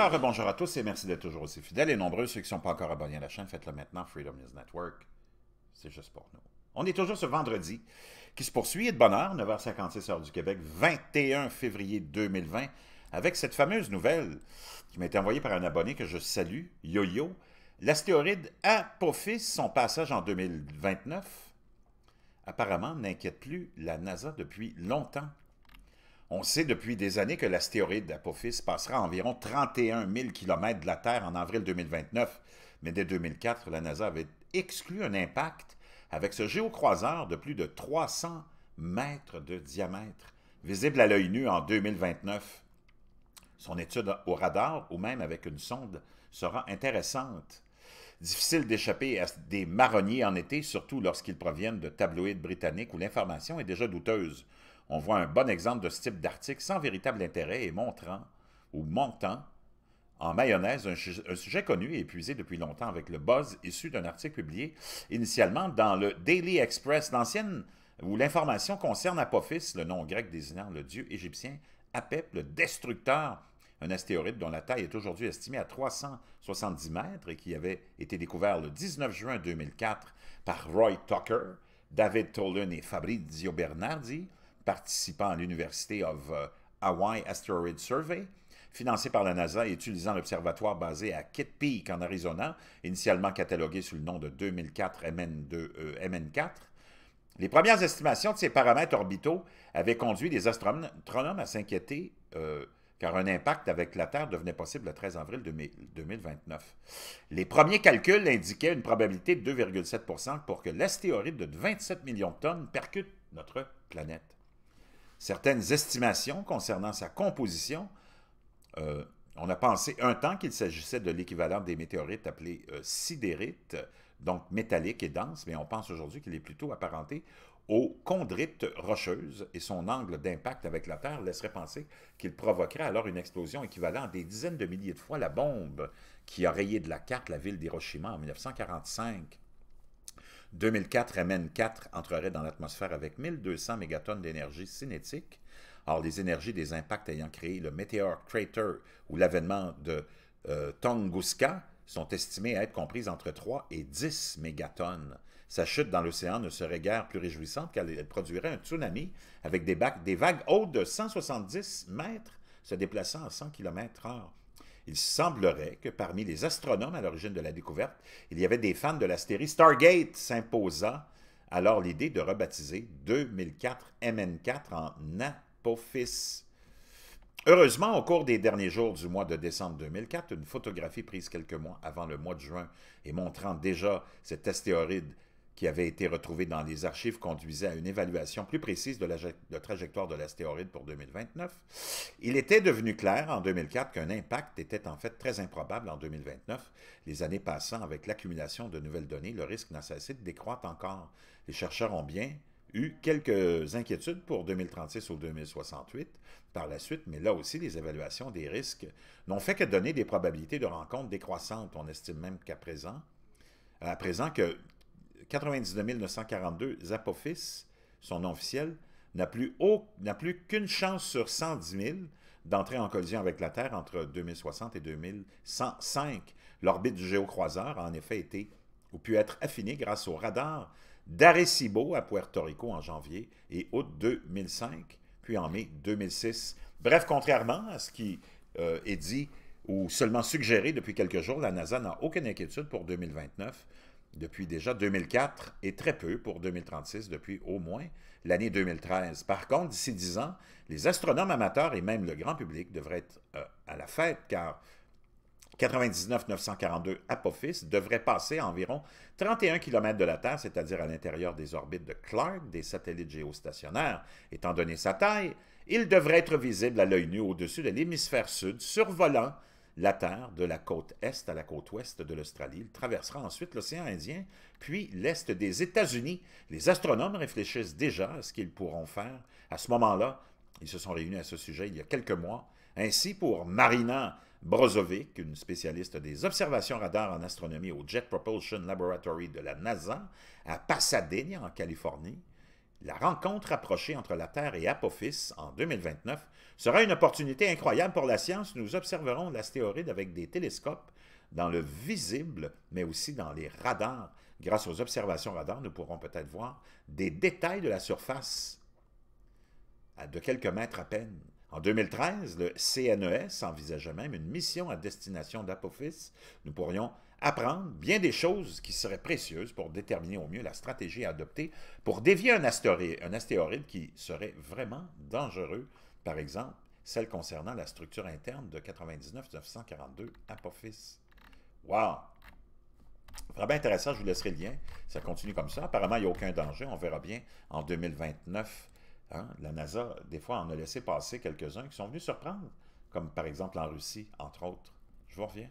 Alors, bonjour à tous et merci d'être toujours aussi fidèles et nombreux. Ceux qui ne sont pas encore abonnés à la chaîne, faites-le maintenant. Freedom News Network, c'est juste pour nous. On est toujours ce vendredi qui se poursuit et de bonne heure, 9h56 heure du Québec, 21 février 2020, avec cette fameuse nouvelle qui m'a été envoyée par un abonné que je salue, YoYo. L'astéroïde Apophis, son passage en 2029, apparemment n'inquiète plus la NASA depuis longtemps. On sait depuis des années que l'astéroïde d'Apophis passera environ 31 000 km de la Terre en avril 2029, mais dès 2004, la NASA avait exclu un impact avec ce géocroiseur de plus de 300 mètres de diamètre, visible à l'œil nu en 2029. Son étude au radar ou même avec une sonde sera intéressante. Difficile d'échapper à des marronniers en été, surtout lorsqu'ils proviennent de tabloïds britanniques où l'information est déjà douteuse on voit un bon exemple de ce type d'article sans véritable intérêt et montrant ou montant en mayonnaise un, sujet connu et épuisé depuis longtemps avec le buzz issu d'un article publié initialement dans le Daily Express, l'ancienne où l'information concerne Apophis, le nom grec désignant le dieu égyptien Apep, le destructeur, un astéroïde dont la taille est aujourd'hui estimée à 370 mètres et qui avait été découvert le 19 juin 2004 par Roy Tucker, David Tolan et Fabrizio Bernardi participant à l'Université of euh, Hawaii Asteroid Survey, financé par la NASA et utilisant l'observatoire basé à Kitt Peak en Arizona, initialement catalogué sous le nom de 2004 MN2, MN4. Les premières estimations de ces paramètres orbitaux avaient conduit des astronomes à s'inquiéter euh, car un impact avec la Terre devenait possible le 13 avril 2029. Les premiers calculs indiquaient une probabilité de 2,7 pour que l'astéroïde de 27 millions de tonnes percute notre planète certaines estimations concernant sa composition. Euh, on a pensé un temps qu'il s'agissait de l'équivalent des météorites appelées euh, sidérites, donc métalliques et denses, mais on pense aujourd'hui qu'il est plutôt apparenté aux chondrites rocheuses et son angle d'impact avec la Terre laisserait penser qu'il provoquerait alors une explosion équivalente à des dizaines de milliers de fois la bombe qui a rayé de la carte la ville d'Hiroshima en 1945. 2004, MN4 entrerait dans l'atmosphère avec 1200 mégatonnes d'énergie cinétique. Or, les énergies des impacts ayant créé le Meteor Crater ou l'avènement de euh, Tunguska sont estimées à être comprises entre 3 et 10 mégatonnes. Sa chute dans l'océan ne serait guère plus réjouissante qu'elle produirait un tsunami avec des, des vagues hautes de 170 mètres se déplaçant à 100 km/h. Il semblerait que parmi les astronomes à l'origine de la découverte, il y avait des fans de série Stargate s'imposant alors l'idée de rebaptiser 2004 MN4 en Apophis. Heureusement, au cours des derniers jours du mois de décembre 2004, une photographie prise quelques mois avant le mois de juin et montrant déjà cet astéroïde qui avait été retrouvé dans les archives conduisait à une évaluation plus précise de la trajectoire de l'astéroïde pour 2029. Il était devenu clair en 2004 qu'un impact était en fait très improbable en 2029. Les années passant, avec l'accumulation de nouvelles données, le risque n'a cessé de décroître encore. Les chercheurs ont bien eu quelques inquiétudes pour 2036 ou 2068 par la suite, mais là aussi, les évaluations des risques n'ont fait que donner des probabilités de rencontres décroissantes. On estime même qu'à présent, à présent que 99 942 son nom officiel, n'a plus, plus qu'une chance sur 110 000 d'entrer en collision avec la Terre entre 2060 et 2105. L'orbite du géocroiseur a en effet été ou pu être affinée grâce au radar d'Arecibo à Puerto Rico en janvier et août 2005, puis en mai 2006. Bref, contrairement à ce qui euh, est dit ou seulement suggéré depuis quelques jours, la NASA n'a aucune inquiétude pour 2029 depuis déjà 2004 et très peu pour 2036 depuis au moins l'année 2013. Par contre, d'ici 10 ans, les astronomes amateurs et même le grand public devraient être euh, à la fête car 99 942 Apophis devrait passer à environ 31 km de la Terre, c'est-à-dire à, l'intérieur des orbites de Clark, des satellites géostationnaires. Étant donné sa taille, il devrait être visible à l'œil nu au-dessus de l'hémisphère sud, survolant la Terre de la côte est à la côte ouest de l'Australie. Il traversera ensuite l'océan Indien, puis l'est des États-Unis. Les astronomes réfléchissent déjà à ce qu'ils pourront faire. À ce moment-là, ils se sont réunis à ce sujet il y a quelques mois. Ainsi, pour Marina Brozovic, une spécialiste des observations radar en astronomie au Jet Propulsion Laboratory de la NASA à Pasadena, en Californie, la rencontre approchée entre la Terre et Apophis en 2029 sera une opportunité incroyable pour la science. Nous observerons l'astéroïde avec des télescopes dans le visible, mais aussi dans les radars. Grâce aux observations radars, nous pourrons peut-être voir des détails de la surface à de quelques mètres à peine. En 2013, le CNES envisageait même une mission à destination d'Apophis. Nous pourrions apprendre bien des choses qui seraient précieuses pour déterminer au mieux la stratégie à adopter pour dévier un astéroïde, un astéroïde qui serait vraiment dangereux, par exemple celle concernant la structure interne de 99-942 Apophis. Wow! Vraiment intéressant, je vous laisserai le lien. Ça continue comme ça. Apparemment, il n'y a aucun danger. On verra bien en 2029 Hein? La NASA, des fois, en a laissé passer quelques-uns qui sont venus surprendre, comme par exemple en Russie, entre autres. Je vous reviens.